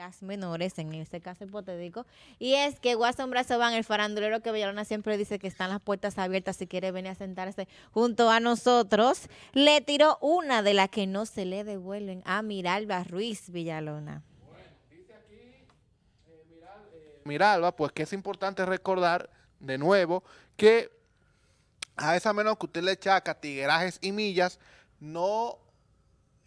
las menores, en este caso hipotético, y es que Guasombrazo van el farandulero que Villalona siempre dice que están las puertas abiertas si quiere venir a sentarse junto a nosotros, le tiró una de las que no se le devuelven a Miralba Ruiz Villalona. Eh, eh, Miralba, pues que es importante recordar de nuevo que a esa menor que usted le echa a tiguerajes y millas, no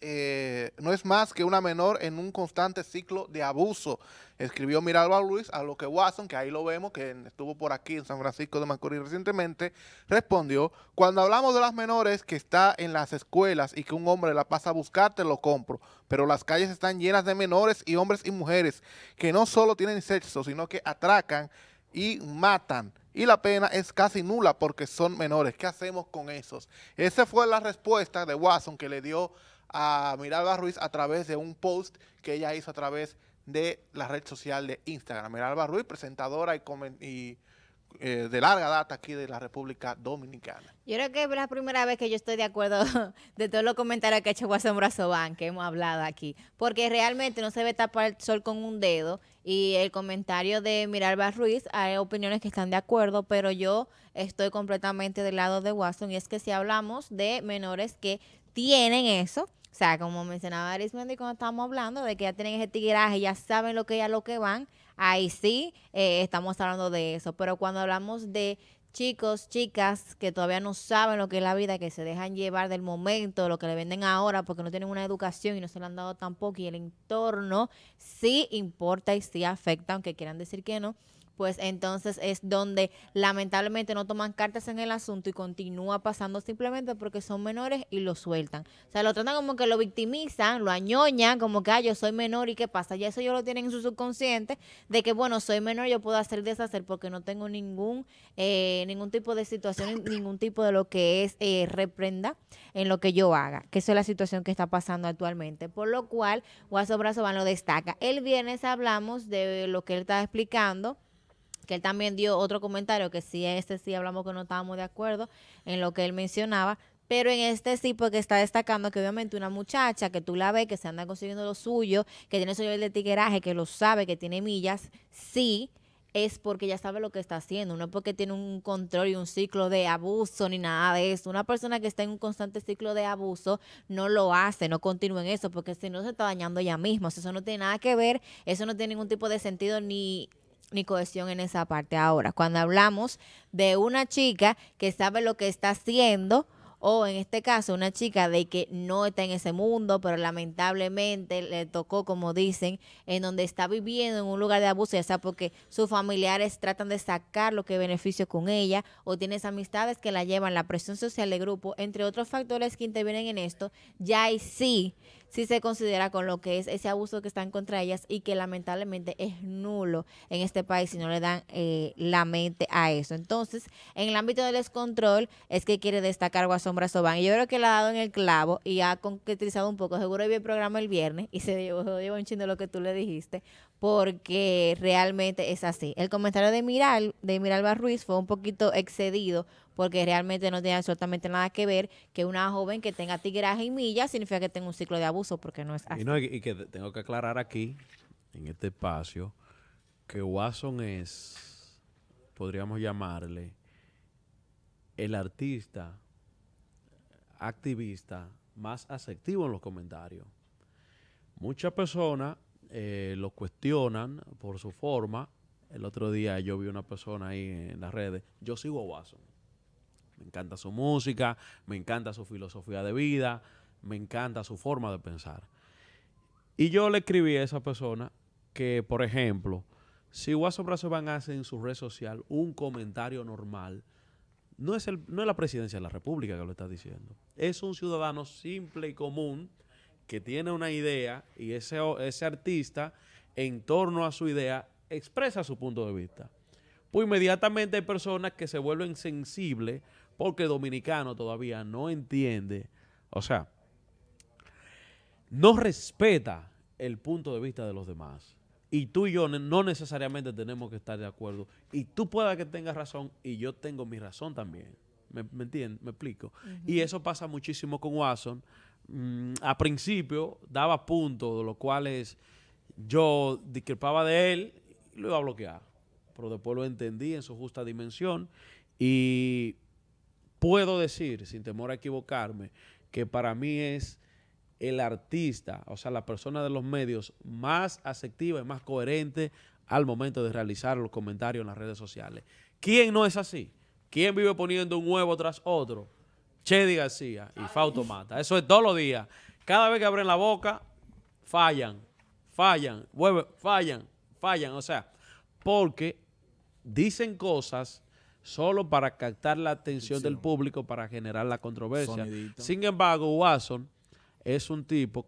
eh, no es más que una menor en un constante ciclo de abuso, escribió Miralba Luis, a lo que Watson, que ahí lo vemos, que estuvo por aquí en San Francisco de Macorís recientemente, respondió, cuando hablamos de las menores que está en las escuelas y que un hombre la pasa a buscar, te lo compro, pero las calles están llenas de menores y hombres y mujeres que no solo tienen sexo, sino que atracan y matan y la pena es casi nula porque son menores. ¿Qué hacemos con esos? Esa fue la respuesta de Watson que le dio a Miralba Ruiz a través de un post que ella hizo a través de la red social de Instagram. Miralba Ruiz, presentadora y, y eh, de larga data aquí de la República Dominicana. Yo creo que es la primera vez que yo estoy de acuerdo de todos los comentarios que ha hecho Watson Brazován, que hemos hablado aquí, porque realmente no se ve tapar el sol con un dedo y el comentario de Miralba Ruiz, hay opiniones que están de acuerdo, pero yo estoy completamente del lado de Watson y es que si hablamos de menores que tienen eso, o sea, como mencionaba Arismendi cuando estamos hablando de que ya tienen ese tiraje, ya saben lo que ya lo que van, ahí sí eh, estamos hablando de eso. Pero cuando hablamos de chicos, chicas que todavía no saben lo que es la vida, que se dejan llevar del momento, lo que le venden ahora porque no tienen una educación y no se lo han dado tampoco y el entorno sí importa y sí afecta, aunque quieran decir que no, pues entonces es donde lamentablemente no toman cartas en el asunto y continúa pasando simplemente porque son menores y lo sueltan. O sea, lo tratan como que lo victimizan, lo añoñan, como que, ah, yo soy menor y qué pasa. Ya eso ellos lo tienen en su subconsciente de que, bueno, soy menor, yo puedo hacer deshacer porque no tengo ningún, eh, ningún tipo de situación, ningún tipo de lo que es eh, reprenda en lo que yo haga, que es la situación que está pasando actualmente. Por lo cual, Guaso van lo destaca. El viernes hablamos de lo que él está explicando que él también dio otro comentario que sí, este sí hablamos que no estábamos de acuerdo en lo que él mencionaba, pero en este sí, porque está destacando que obviamente una muchacha que tú la ves, que se anda consiguiendo lo suyo, que tiene su nivel de tigueraje, que lo sabe, que tiene millas, sí es porque ya sabe lo que está haciendo, no es porque tiene un control y un ciclo de abuso ni nada de eso. Una persona que está en un constante ciclo de abuso no lo hace, no continúa en eso, porque si no se está dañando ella misma. eso no tiene nada que ver, eso no tiene ningún tipo de sentido ni ni cohesión en esa parte. Ahora, cuando hablamos de una chica que sabe lo que está haciendo, o en este caso una chica de que no está en ese mundo, pero lamentablemente le tocó, como dicen, en donde está viviendo en un lugar de abuso, ya sea porque sus familiares tratan de sacar lo que beneficio con ella, o tienes amistades que la llevan, la presión social de grupo, entre otros factores que intervienen en esto, ya y sí si se considera con lo que es ese abuso que están contra ellas y que lamentablemente es nulo en este país si no le dan eh, la mente a eso. Entonces, en el ámbito del descontrol es que quiere destacar Guasombra Sobán. Y yo creo que le ha dado en el clavo y ha concretizado un poco. Seguro vi el programa el viernes y se llevó, un chino lo que tú le dijiste, porque realmente es así. El comentario de Miral, de Miralba Ruiz fue un poquito excedido porque realmente no tiene absolutamente nada que ver que una joven que tenga tigraje y millas significa que tenga un ciclo de abuso, porque no es así. Y, que tengo que aclarar aquí, en este espacio, que Watson es, podríamos llamarle, el artista activista más asectivo en los comentarios. Muchas personas eh, lo cuestionan por su forma. El otro día yo vi una persona ahí en las redes. Yo sigo a Watson. Me encanta su música, me encanta su filosofía de vida, me encanta su forma de pensar. Y yo le escribí a esa persona que, por ejemplo, si Watson Brazo hace en su red social un comentario normal, no es, el, no es la presidencia de la República que lo está diciendo. Es un ciudadano simple y común que tiene una idea y ese, ese artista, en torno a su idea, expresa su punto de vista. Pues inmediatamente hay personas que se vuelven sensibles porque el dominicano todavía no entiende, o sea, no respeta el punto de vista de los demás. Y tú y yo no necesariamente tenemos que estar de acuerdo. Y tú puedas que tengas razón y yo tengo mi razón también. ¿Me, entiendes? ¿Me explico? Y eso pasa muchísimo con Watson. Mm, a principio daba puntos, de los cuales yo discrepaba de él, y lo iba a bloquear. Pero después lo entendí en su justa dimensión y puedo decir, sin temor a equivocarme, que para mí es el artista, o sea, la persona de los medios más aceptiva y más coherente al momento de realizar los comentarios en las redes sociales. ¿Quién no es así? ¿Quién vive poniendo un huevo tras otro? Chedi García y Fauto Mata. Eso es todos los días. Cada vez que abren la boca, fallan, fallan, fallan, fallan. O sea, porque dicen cosas solo para captar la atención del público, para generar la controversia. Sin embargo, Watson es un tipo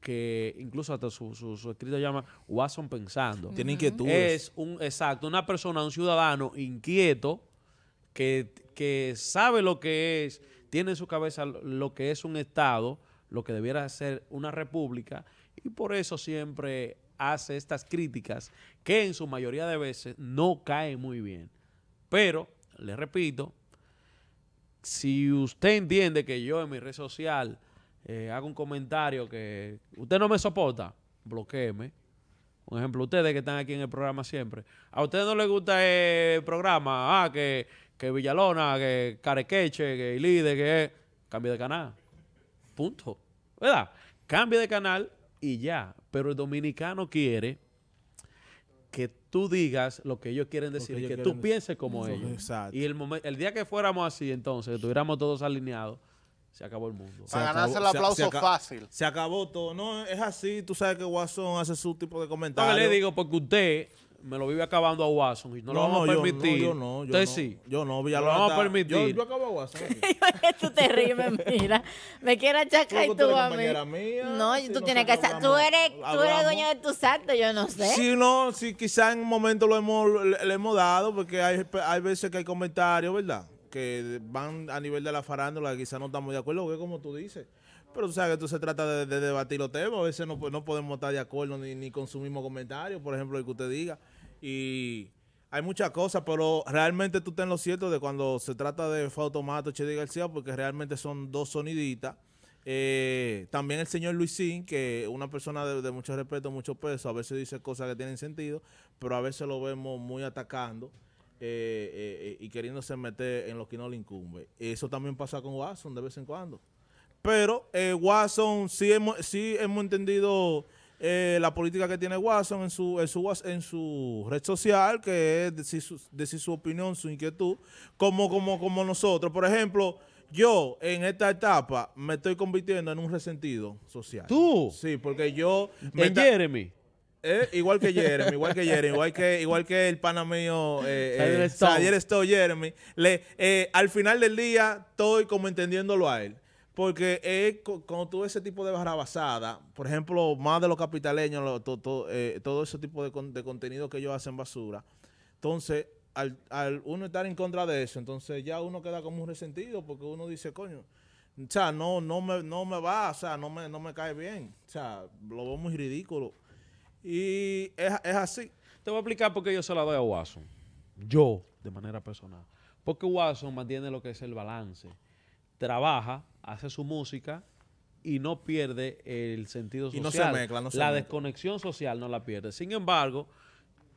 que incluso hasta su, su, llama Watson pensando. Tiene inquietudes. Es un, exacto, una persona, un ciudadano inquieto que, que sabe lo que es tiene en su cabeza lo que es un Estado, lo que debiera ser una república, y por eso siempre hace estas críticas que en su mayoría de veces no caen muy bien. Pero, le repito, si usted entiende que yo en mi red social eh, hago un comentario que usted no me soporta, bloqueeme. Por ejemplo, ustedes que están aquí en el programa siempre. A ustedes no les gusta el programa, ah, que que Villalona, que Carequeche, que Ilide, que cambio de canal. Punto. ¿Verdad? Cambio de canal y ya. Pero el dominicano quiere que tú digas lo que ellos quieren decir y que tú pienses como ellos. Y el, el día que fuéramos así, entonces, que estuviéramos todos alineados, se acabó el mundo. Para ganarse el aplauso fácil. Se acabó todo. No, es así. Tú sabes que Guasón hace su tipo de comentarios. No, le digo, porque usted me lo vive acabando a Watson y no, lo vamos a permitir. Yo, no, yo no. Yo no, Yo no, ya lo vamos a permitir. Yo, yo acabo a Watson. tú te ríes, mira. Me quieres achacar y tú a no, tú tienes que Tú eres, tú eres dueño de tu Santo yo no sé. Sí, no, sí, quizás en un momento lo hemos, le, hemos dado, porque hay, hay veces que hay comentarios, ¿verdad? Que van a nivel de la farándula, quizás no estamos de acuerdo, como tú dices. Pero tú sabes que tú se trata de, debatir los temas. A veces no, podemos estar de acuerdo ni, ni consumimos comentarios, por ejemplo, el que usted diga. Y hay muchas cosas, pero realmente tú te en lo cierto de cuando se trata de Fautomato, Chedi García, porque realmente son dos soniditas. Eh, también el señor Luisín, que una persona de, mucho respeto, mucho peso, a veces dice cosas que tienen sentido, pero a veces lo vemos muy atacando eh, eh, eh y queriéndose meter en lo que no le incumbe. Eso también pasa con Watson de vez en cuando. Pero eh, Watson sí hemos, sí hemos entendido eh, la política que tiene Watson en su, en su, en su red social, que es decir su, decir su opinión, su inquietud, como, como, como nosotros. Por ejemplo, yo en esta etapa me estoy convirtiendo en un resentido social. ¿Tú? Sí, porque yo... Me ¿En Jeremy? Eh, igual que Jeremy, igual que Jeremy, igual que, igual que el pana mío, eh, eh, estoy Jeremy. Le, eh, al final del día estoy como entendiéndolo a él. Porque cuando tú ese tipo de barrabasada, por ejemplo, más de los capitaleños, eh, todo ese tipo de, contenido que ellos hacen basura, entonces, al, uno estar en contra de eso, entonces ya uno queda como un resentido porque uno dice, coño, o sea, no, no, me, no me va, o sea, no me, no me cae bien, o sea, lo veo muy ridículo. Y es, es así. Te voy a explicar por qué yo se la doy a Watson. Yo, de manera personal. Porque Watson mantiene lo que es el balance trabaja, hace su música y no pierde el sentido social. Y no se mezcla, no se La desconexión social no la pierde. Sin embargo,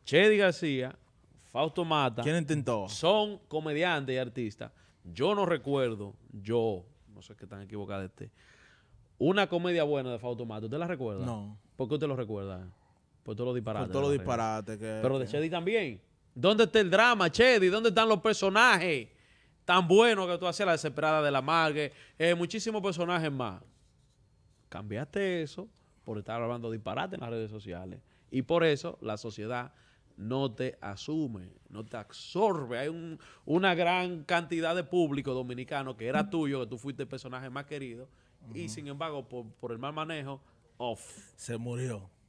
Chedi García, Fausto Mata. ¿Quién intentó? Son comediantes y artistas. Yo no recuerdo, yo, no sé qué tan equivocada esté, una comedia buena de Fausto Mata. ¿Usted la recuerda? No. ¿Por qué usted lo recuerda? Por todos los disparates. Por todos los disparates. Pero de Chedi también. ¿Dónde está el drama, Chedi? ¿Dónde están los personajes? tan bueno que tú hacías la desesperada de la Margue, eh, muchísimos personajes más. Cambiaste eso por estar hablando disparate en las redes sociales. Y por eso la sociedad no te asume, no te absorbe. Hay una gran cantidad de público dominicano que era tuyo, que tú fuiste el personaje más querido, y sin embargo, por, por el mal manejo, off. Se murió.